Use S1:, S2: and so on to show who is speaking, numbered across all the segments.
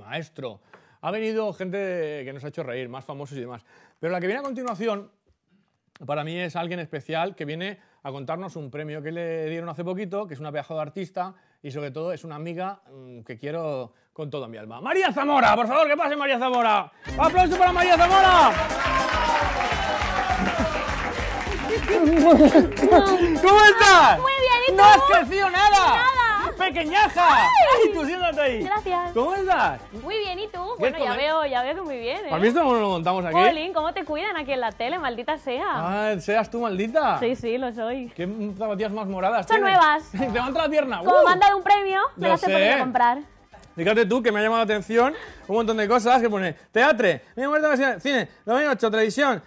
S1: maestro. Ha venido gente que nos ha hecho reír, más famosos y demás. Pero la que viene a continuación, para mí es alguien especial que viene a contarnos un premio que le dieron hace poquito, que es una viajada de artista y sobre todo es una amiga mm, que quiero con toda mi alma. María Zamora, por favor, que pase María Zamora. aplauso para María Zamora.
S2: ¿Cómo
S1: estás? muy bien, No has crecido nada pequeñaja! ¡Ay! tú siéntate ahí.
S2: Gracias. ¿Cómo estás? Muy bien, ¿y tú? Bueno, ya veo, ya veo que muy bien, ¿eh? mí esto cómo
S1: lo montamos aquí?
S2: ¿cómo te cuidan aquí en la tele, maldita sea? Ah,
S1: ¿seas tú maldita? Sí,
S2: sí, lo soy.
S1: ¿Qué zapatillas más moradas Son tienes? nuevas.
S2: Te levanta la pierna. Como uh! de un premio, me las he podido comprar.
S1: Fíjate tú que me ha llamado la atención un montón de cosas que pone teatre, cine, 2008, televisión,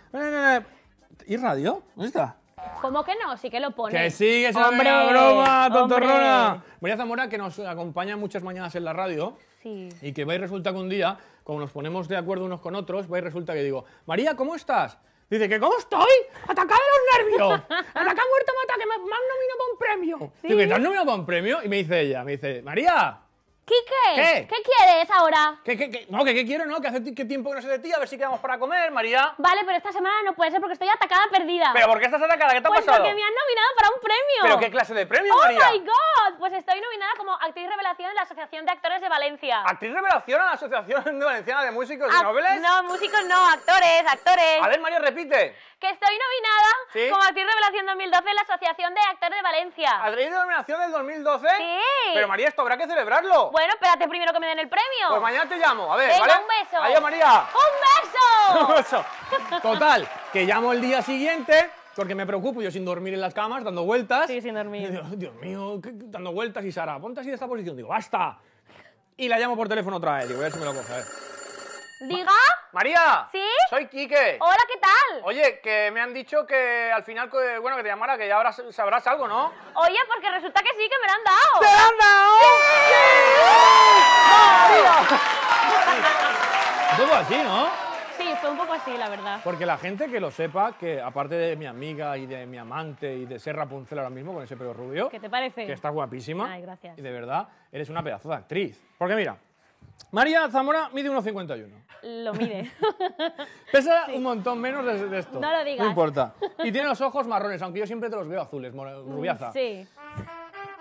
S1: ¿y radio? ¿Dónde está?
S2: ¿Cómo que no? Sí que lo pone. Que sigue ¡Esa broma, tontorrona.
S1: María Zamora, que nos acompaña muchas mañanas en la radio. Y que va y resulta que un día, como nos ponemos de acuerdo unos con otros, va y resulta que digo, María, ¿cómo estás? Dice que ¿cómo estoy? atacado de los nervios! ¡Ataca muerto mata que me, nominado para un premio! Digo, ¿te has nominado para un premio? Y me dice ella, me dice, María, Quique, ¿Qué? ¿qué quieres ahora? ¿Qué, No, que qué quiero, ¿no? Que hace qué tiempo que no sé de ti, a ver si quedamos para comer, María. Vale, pero esta semana no puede ser
S2: porque estoy atacada perdida. ¿Pero por qué estás
S1: atacada? ¿Qué te ha pues pasado? Porque me
S2: han nominado para un premio. ¿Pero qué clase de premio, oh María? ¡Oh, my God! Pues estoy nominada como actriz revelación en la Asociación de Actores de Valencia. ¿Actriz revelación en la
S1: Asociación Valenciana de Músicos y Nobles? No,
S2: músicos no, actores, actores. A ver, María, repite. Que estoy nominada como actriz revelación 2012 en la Asociación de Actores de Valencia. ¿Actriz de del 2012? Sí. Pero María, esto habrá que celebrarlo. Bueno, espérate primero que me den el premio. Pues mañana te llamo, a ver, Venga, ¿vale? un beso. Adiós, María. ¡Un beso! ¡Un beso! Total,
S1: que llamo el día siguiente porque me preocupo yo sin dormir en las camas, dando vueltas. Sí, sin dormir. Dios, mío, dando vueltas y Sara, ponte así de esta posición. Digo, basta. Y la llamo por teléfono otra vez. Digo, a ver si me lo coge. A ¿Diga? María. ¿Sí? Soy Quique. Hola, ¿qué tal? Oye, que me han dicho que al final, bueno, que te llamara, que ya ahora sabrás algo, ¿no?
S2: Oye, porque resulta que sí, que me lo han dado. ¡Te lo han
S1: dado! ¡Sí! Todo así, ¿no?
S2: Sí, fue un poco así, la verdad.
S1: Porque la gente que lo sepa, que aparte de mi amiga y de mi amante y de ser Rapunzel ahora mismo con ese pelo rubio. ¿Qué
S2: te parece? Que estás
S1: guapísima. Ay, gracias. Y de verdad, eres una pedazo de actriz. Porque mira, María Zamora mide 1,51. Lo mide. Pesa un montón menos de, de, esto. No lo digas. No importa. Y tiene los ojos marrones, aunque yo siempre te los veo azules, rubiaza. Sí.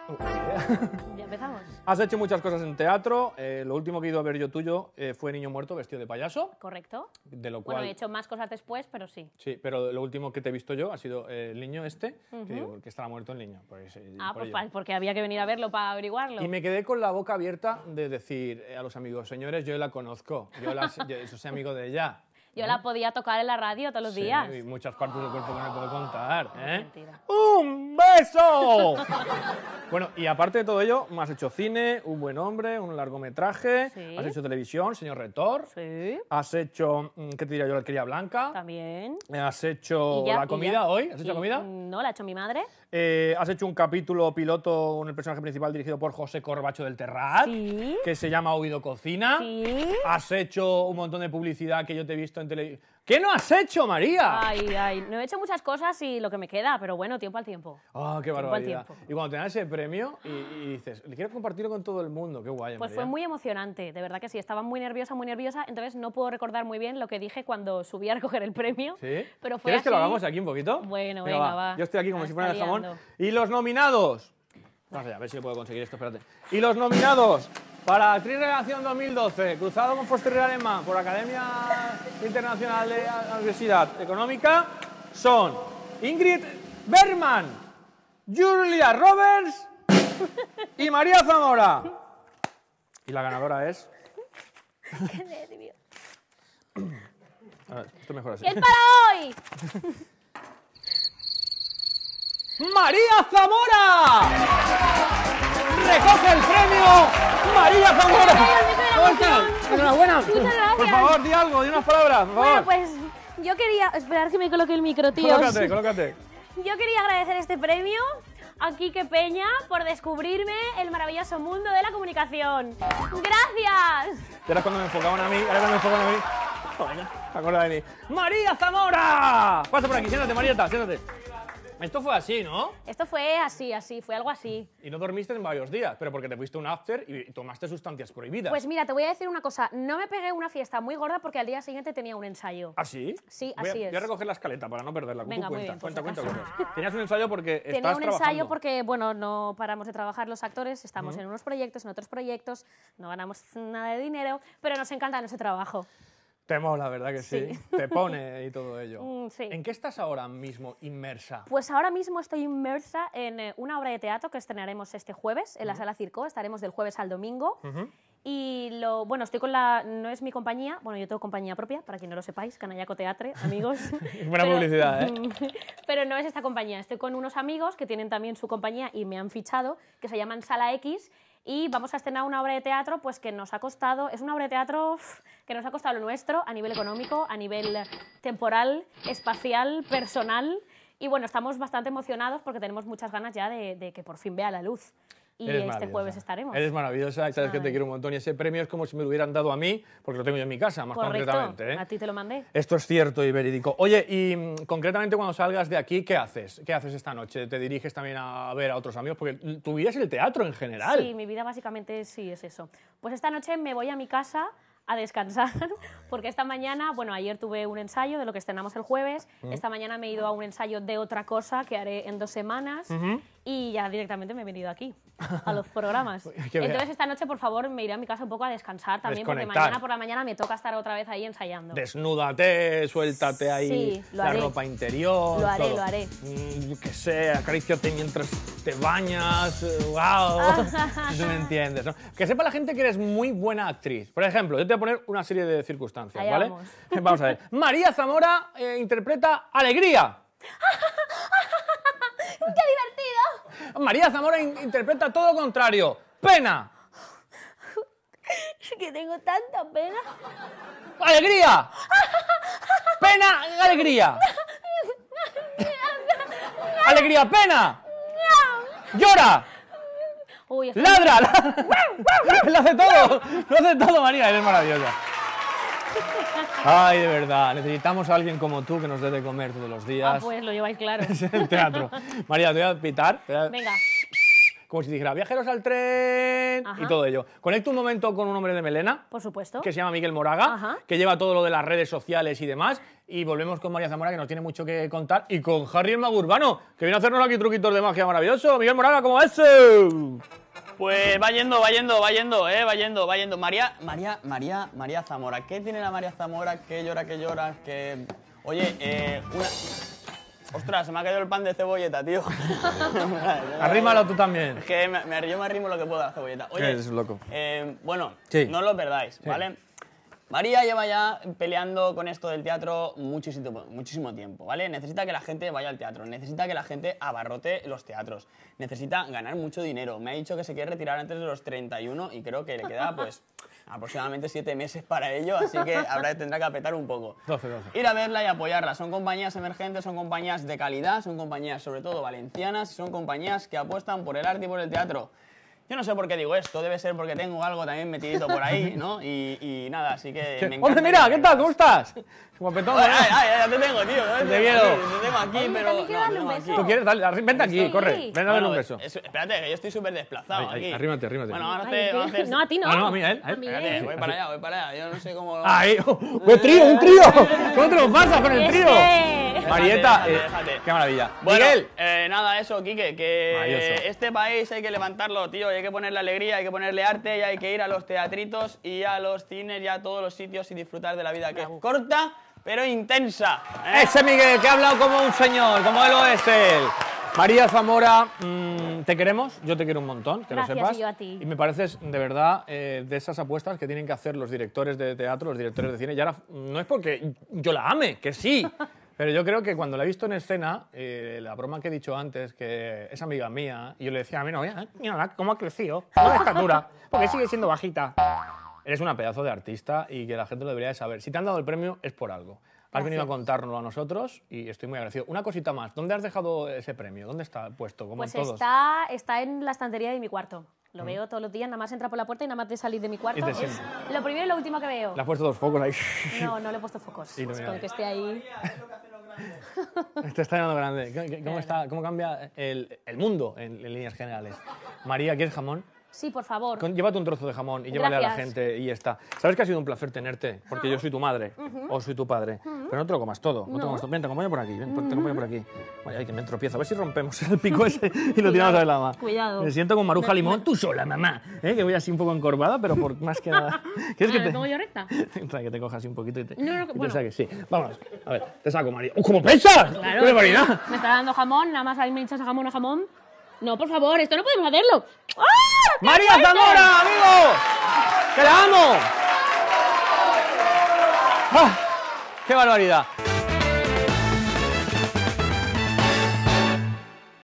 S1: ya empezamos. Has hecho muchas cosas en teatro. Eh, lo último que he ido a ver yo tuyo eh, fue Niño Muerto vestido de payaso. Correcto. De lo cual... Bueno, he
S2: hecho más cosas después, pero sí.
S1: Sí, pero lo último que te he visto yo ha sido eh, el niño este, que digo, estaba muerto el niño. Pues, ah, pues
S2: porque había que venir a verlo para averiguarlo. Y me
S1: quedé con la boca abierta de decir a los amigos, señores, yo la conozco, yo soy amigo de ella.
S2: Yo la podía tocar en la radio todos los días. Y
S1: muchas partes del cuerpo que no puedo contar. ¿eh? ¡Un beso! bueno, y aparte de todo ello, has hecho cine, un buen hombre, un largometraje, has hecho televisión, señor Retor. Sí. Has hecho, mm, ¿qué te diría yo? La quería blanca.
S2: También.
S1: Has hecho la comida hoy. ¿Has hecho comida?
S2: No, la ha hecho mi madre.
S1: Eh, has hecho un capítulo piloto un el personaje principal dirigido por José Corbacho del Terrat, que se llama Oído Cocina. Has hecho un montón de publicidad que yo te he visto ¿Qué no has hecho, María?
S2: Ay, ay, no he hecho muchas cosas y lo que me queda, pero bueno, tiempo al tiempo.
S1: Ah, qué barbaridad. Y cuando te dan ese premio y, dices, le quiero compartirlo con todo el mundo, qué guay. Pues fue muy
S2: emocionante, de verdad que sí, estaba muy nerviosa, muy nerviosa, entonces no puedo recordar muy bien lo que dije cuando subí a recoger el premio. Sí. Pero ¿Quieres que lo hagamos
S1: aquí un poquito? Bueno, venga, va. Yo estoy aquí como si fuera el jamón. Y los nominados. Vamos a ver si puedo conseguir esto, espérate. Y los nominados para Tri Relación 2012, cruzado con Foster Alemán por Academia Internacional de la Universidad Económica, son Ingrid Berman, Julia Roberts y María Zamora. Y la ganadora es.
S2: Qué nervio.
S1: esto mejor así. ¡Es para
S2: hoy! ¡María
S1: Zamora!
S2: recoge el premio María Zamora. Enhorabuena. Por favor, di algo, di unas palabras, por favor. Bueno, pues yo quería... Esperar que me coloque el micro, tío. Colócate, colócate. Yo quería agradecer este premio a Quique Peña por descubrirme el maravilloso mundo de la comunicación. ¡Gracias!
S1: Y ahora cuando me enfocaban a mí, ahora cuando me enfocan a mí... Venga, acorda de mí.
S2: ¡María Zamora!
S1: Pasa por aquí, siéntate, Marieta, siéntate. Esto fue así, ¿no?
S2: Esto fue así, así, fue algo así.
S1: Y no dormiste en varios días, pero porque te fuiste un after y tomaste sustancias prohibidas. Pues
S2: mira, te voy a decir una cosa. No me pegué una fiesta muy gorda porque al día siguiente tenía un ensayo.
S1: ¿Ah, sí? Sí, así es. Voy a recoger la escaleta para no perderla. Venga, muy cuenta, bien, pues cuenta, cuenta, Tenías un ensayo porque Tenía un ensayo
S2: porque, bueno, no paramos de trabajar los actores. Estamos en unos proyectos, en otros proyectos. No ganamos nada de dinero, pero nos encanta nuestro trabajo.
S1: Te mola, ¿verdad que sí? Te pone y todo ello. Mm, ¿En qué estás ahora mismo inmersa?
S2: Pues ahora mismo estoy inmersa en eh, una obra de teatro que estrenaremos este jueves en la Sala Circo. Estaremos del jueves al domingo. Y lo, bueno, estoy con la, no es mi compañía, bueno, yo tengo compañía propia, para quien no lo sepáis, Canallaco Teatre, amigos. Buena publicidad, ¿eh? Pero no es esta compañía, estoy con unos amigos que tienen también su compañía y me han fichado, que se llaman Sala X y vamos a estrenar una obra de teatro pues que nos ha costado, es una obra de teatro que nos ha costado lo nuestro a nivel económico, a nivel temporal, espacial, personal y bueno, estamos bastante emocionados porque tenemos muchas ganas ya de que por fin vea la luz y este jueves estaremos. Eres
S1: maravillosa sabes que te quiero un montón. Y ese premio es como si me lo hubieran dado a mí, porque lo tengo yo en mi casa, más concretamente. ¿eh? A ti te lo mandé. Esto es cierto y verídico. Oye, y mm, concretamente cuando salgas de aquí, ¿qué haces? ¿Qué haces esta noche? ¿Te diriges también a ver a otros amigos? Porque tu vida es el teatro en general. Sí,
S2: mi vida básicamente sí es eso. Pues esta noche me voy a mi casa a descansar, porque esta mañana, bueno, ayer tuve un ensayo de lo que estrenamos el jueves, esta mañana me he ido a un ensayo de otra cosa que haré en dos semanas, y ya directamente me he venido aquí, a los programas. Entonces esta noche, por favor, me iré a mi casa un poco a descansar también, porque mañana por la mañana me toca estar otra vez ahí ensayando.
S1: Desnúdate, suéltate ahí la ropa interior. Lo haré, lo haré. Mm, qué sé, acaríciate mientras te bañas, wow. Eh, no ah. me entiendes, ¿no? Que sepa la gente que eres muy buena actriz. Por ejemplo, yo te voy a poner una serie de circunstancias, ¿vale? Vamos. vamos. a ver. María Zamora eh, interpreta Alegría.
S2: ¡Qué
S1: divertido! María Zamora interpreta todo contrario. ¡Pena!
S2: Es que tengo tanta pena.
S1: ¡Alegría!
S2: ¡Pena, alegría! ¡Alegría, pena! ¡Llora! ¡Ladra!
S1: ¡Lo hace todo! ¡Lo hace todo, María! Eres maravillosa. Ay, de verdad, necesitamos a alguien como tú que nos dé de comer todos los días. Ah, pues
S2: lo lleváis claro. es el teatro.
S1: María, te voy a pitar. Venga. Como si dijera, viajeros al tren y todo ello. Conecto un momento con un hombre de melena.
S2: Por supuesto. Que
S1: se llama Miguel Moraga, que lleva todo lo de las redes sociales y demás. Y volvemos con María Zamora, que nos tiene mucho que contar. Y con Harry el que viene a hacernos aquí truquitos de magia maravilloso. Miguel Moraga, ¿cómo va eso?
S3: Pues va yendo, va yendo, va yendo, eh, va yendo, va yendo. María, María, María, María Zamora. ¿Qué tiene la María Zamora? Que llora, que llora, que. Oye, eh, Ostras, se me ha caído el pan de cebolleta, tío. Arrímalo tú también. que me, yo me arrimo lo que pueda la cebolleta. Oye, es loco. Eh, bueno, no lo perdáis, ¿vale? María lleva ya peleando con esto del teatro muchísimo, tiempo, ¿vale? Necesita que la gente vaya al teatro, necesita que la gente abarrote los teatros, necesita ganar mucho dinero. Me ha dicho que se quiere retirar antes de los 31 y creo que le queda pues aproximadamente 7 meses para ello, así que habrá, tendrá que apretar un poco. 12, 12. Ir a verla y apoyarla. Son compañías emergentes, son compañías de calidad, son compañías sobre todo valencianas, son compañías que apuestan por el arte y por el teatro. Yo no sé por qué digo esto, debe ser porque tengo algo también metidito por ahí, ¿no? Y, nada, así que... Me mira,
S1: ¿qué tal? ¿Cómo estás? Guapetón, ay, ¿eh? ay,
S3: ay, ya te tengo, tío. Te, te quiero. tengo aquí, pero. un beso? ¿Tú quieres?
S1: vente aquí, corre. Ven a un beso.
S3: espérate, que yo estoy súper
S1: desplazado aquí. Arrímate, arrímate. Bueno,
S3: No, a ti no. Ah, no, a mí, a él. A Espérate, eh. voy para allá, voy para allá. Yo no sé cómo. ¡Ahí! Oh, ¡Un pues trío, un trío! ¿Cómo te lo pasas con el trío?
S1: Marieta, eh, qué maravilla. Bueno, Miguel.
S3: nada, eso, Quique, que este país hay que levantarlo, tío, y hay que ponerle alegría, hay que ponerle arte, y hay que ir a los teatritos y a los cines y a todos los sitios y disfrutar de la vida que es corta pero intensa. ¿eh? Ese
S1: Miguel, que ha hablado como un señor, como él lo es él. María Zamora, mm, te queremos, yo te quiero un montón, que lo sepas. Y, a ti. y me pareces, de verdad, eh, de esas apuestas que tienen que hacer los directores de teatro, los directores de cine. Y ahora, no es porque yo la ame, que sí. Pero yo creo que cuando la he visto en escena, eh, la broma que he dicho antes, que es amiga mía, y yo le decía a mi novia, ¿cómo ha crecido? No estatura, porque sigue siendo bajita. Eres una pedazo de artista y que la gente lo debería de saber. Si te han dado el premio es por algo. Has venido a contárnoslo a nosotros y estoy muy agradecido. Una cosita más, ¿dónde has dejado ese premio? ¿Dónde está puesto? Como pues
S2: Está, está en la estantería de mi cuarto. Lo mm. veo todos los días, nada más entra por la puerta y nada más de salir de mi cuarto. Es, lo primero y lo último que veo. ¿Le
S1: has puesto dos focos ahí?
S2: No, no le he puesto focos. Sí, pues con que esté ahí.
S1: Esto está llenando grande. ¿Cómo, está, cómo cambia el, el mundo en, en líneas generales? María, ¿quieres jamón?
S2: Sí, por favor.
S1: llévate un trozo de jamón y llévale a la gente y está. Sabes que ha sido un placer tenerte, porque yo ah. soy tu madre o soy tu padre, pero no te lo comas todo. No, Te comas todo. Ven, te acompaño por aquí, ven, te por aquí. Vaya, ay, que me tropiezo. A ver si rompemos el pico ese y lo tiramos a la lama.
S2: Cuidado. Me siento
S1: con Maruja Limón, tú sola, mamá. ¿eh? Que voy así un poco encorvada, pero por más que nada... ¿Quieres que te... yo recta? que te cojas así un poquito y te, no, no, que bueno. saques. Sí, vámonos. A ver, te saco, María. ¡Oh, cómo pesas! Claro,
S2: ¡Qué barbaridad! Me está dando jamón, nada más ahí me echas jamón a jamón. No, por favor, esto no podemos hacerlo. ¡Ah! ¡María Zamora, amigo!
S1: ¡Que la amo! ¡Ah! ¡Qué barbaridad!